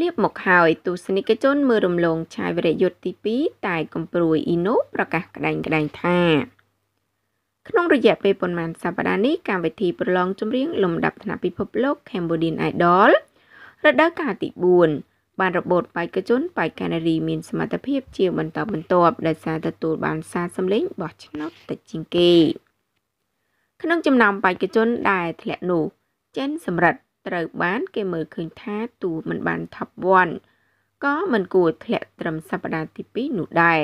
លៀបមកហើយទស្សនិកជនមើលរំលងឆាយវរយុទ្ធទី2តែកំព្រួយអ៊ីណូប្រកាសក្តែងក្តែងថាក្នុងរយៈពេលប៉ុន្មានសប្តាហ៍នេះកម្មវិធីប្រឡងចម្រៀងលំដាប់ថ្នាក់ពិភពលោក Cambodian Idol រដូវកាលទី4បានរបូតបេក្ខជនបេក្ខនារីមានសមត្ថភាពជាបន្តបន្ទាប់ដែលសារទទួលបានសារសម្លេងបោះឆ្នោតតិចជាងគេក្នុងចំណោមបេក្ខជនដែលធ្លាក់នោះចិនសម្រិទ្ធត្រូវបានគេមើលឃើញថាទូមិនបានថប់វ័នក៏មិនគួរធ្លាក់ត្រឹមសប្តាហ៍ទី2នោះដែរ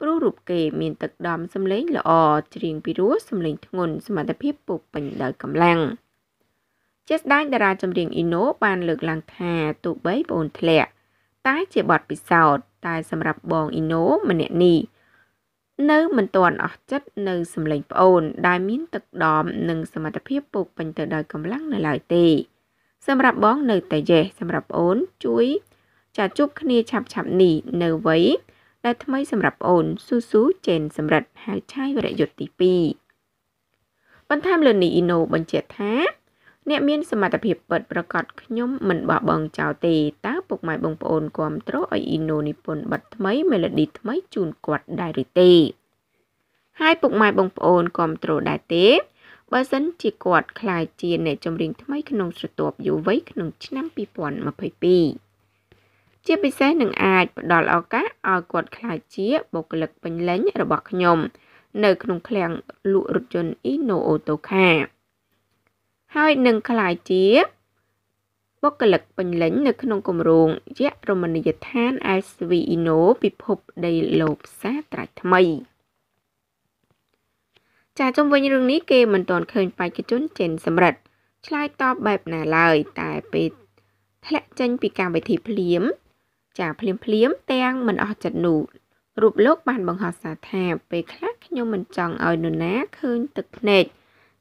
ព្រោះរូបគេ មាន ទឹកដំសម្លេងល្អច្រៀងពីរោះសម្លេងធ្ងន់សមត្ថភាពពុពេញដោយកម្លាំងជាស្ដែងតារាចម្រៀងអ៊ីណូបានលើកឡើងថាទូបីប្អូនធ្លាក់តែជាបទពិសោធន៍តែសម្រាប់បងអ៊ីណូម្នាក់នេះនៅ មិនទាន់អស់ចិត្តនៅសម្លេងប្អូន ដែលមានទឹកដម និងសមត្ថភាពពុពេញទៅដោយកម្លាំងនៅឡើយទេសម្រាប់បងនៅតែយេសសម្រាប់ប្អូនជួយ ចាជួបគ្នាឆាប់ឆាប់នេះនៅវ័យដែលថ្មីសម្រាប់ប្អូនស៊ូស៊ូចេន សម្រិតហៅឆាយវរយុទ្ធទី2បន្ថែមលើនេះអ៊ីណូបញ្ជាក់ថា អ្នកមានសមត្ថភាពពិតប្រកបខ្ញុំមិនបោះបង់ចោលទេតើពុកម៉ែបងប្អូនគ្រប់គ្រងឲ្យអ៊ីណូនិពន្ធបទថ្មី melody ថ្មីជូនគាត់ដែរឬទេហើយពុកម៉ែបងប្អូនគ្រប់គ្រងដែរទេបើសិនជាគាត់ខ្លាយជាអ្នកចម្រៀងថ្មីក្នុងស្រទាប់យុវវ័យក្នុងឆ្នាំ2022ជាពិសេសនឹងអាចផ្ដល់ឱកាសឲ្យគាត់ខ្លាយជាបុគ្គលិកពេញលេញរបស់ខ្ញុំ នៅ ក្នុងឃ្លាំងលក់រថយន្ត Inno Autocar ហើយនឹងខ្លាយជា បុគ្គលិកពេញលេញនៅ ក្នុងគម្រោងយៈរមណីយដ្ឋាន SVINO ពិភពដីលោកផ្សារត្រាច់ថ្មី។ចាជុំវិញរឿងនេះគេមិនទាន់ឃើញបេក្ខជនចេញសម្រិតឆ្លើយតបបែបណាឡើយតែពេលធ្លាក់ចេញពីកម្មវិធីភ្លាមចាភ្លាមភ្លាមទាំងមិនអស់ចិត្តនោះរូបលោក បានបង្ហោះសារថា ពេលខ្លះខ្ញុំមិនចង់ឲ្យនរណាឃើញទឹកភ្នែក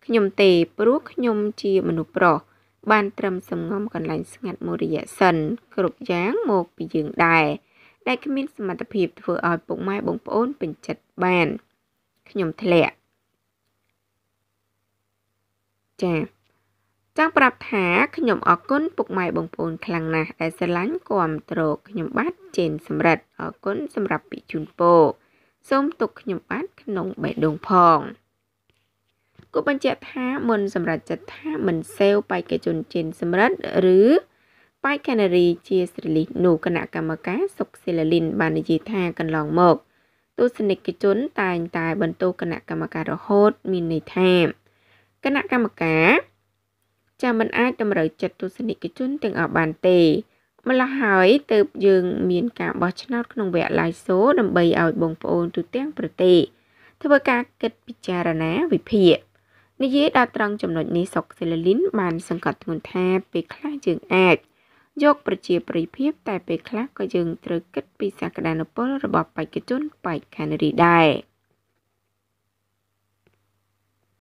ខ្ញុំទេ ព្រោះខ្ញុំជាមនុស្សប្រុសបានត្រឹមសំងំកន្លែងស្ងាត់មួយរយៈសិនគ្រប់យ៉ាងមកពីយើងដែរដែលគ្មាន សមត្ថភាពធ្វើឲ្យពុកម៉ែបងប្អូនពេញចិត្តបានខ្ញុំធ្លាក់ចា៎ចង់ប្រាប់ថាខ្ញុំអរគុណពុកម៉ែបងប្អូនខ្លាំងណាស់ដែលស្រឡាញ់គាំទ្រខ្ញុំបាទជេនសំរិទ្ធអរគុណសម្រាប់ពីជូនពរសូមទុកខ្ញុំបាទក្នុងបេះដូងផងគូបញ្ជាក់ថាមុន សម្រាប់ចិត្តថាមិនសេវបេក្ខជនជេនសំរិទ្ធឬបេក្ខនារីជាស្រីលីសនោះគណៈកម្មការសុកសិលាលីន បាននិយាយថាកន្លងមកទស្សនិកជនតែងតែបន្តគណៈកម្មការរហូតមានន័យថាគណៈកម្មការចាំមិនអាចតម្រូវចិត្តទស្សនិកជនទាំងអស់បានទេម្ល៉េះហើយទើបយើងមានការបោះឆ្នោតក្នុងវគ្គ live show ដើម្បីឲ្យបងប្អូនទូទាំងប្រទេសធ្វើការគិតពិចារណាវិភាគនិយាយដល់ត្រង់ចំណុចនេះសុកសេឡាលីនបានសង្កត់ធ្ងន់ថាពេលខ្លះយើងអាចយកប្រជាប្រិយភាពតែពេលខ្លះក៏យើងត្រូវគិតពីសក្តានុពលរបស់បេក្ខជនបេក្ខនារីដែរ។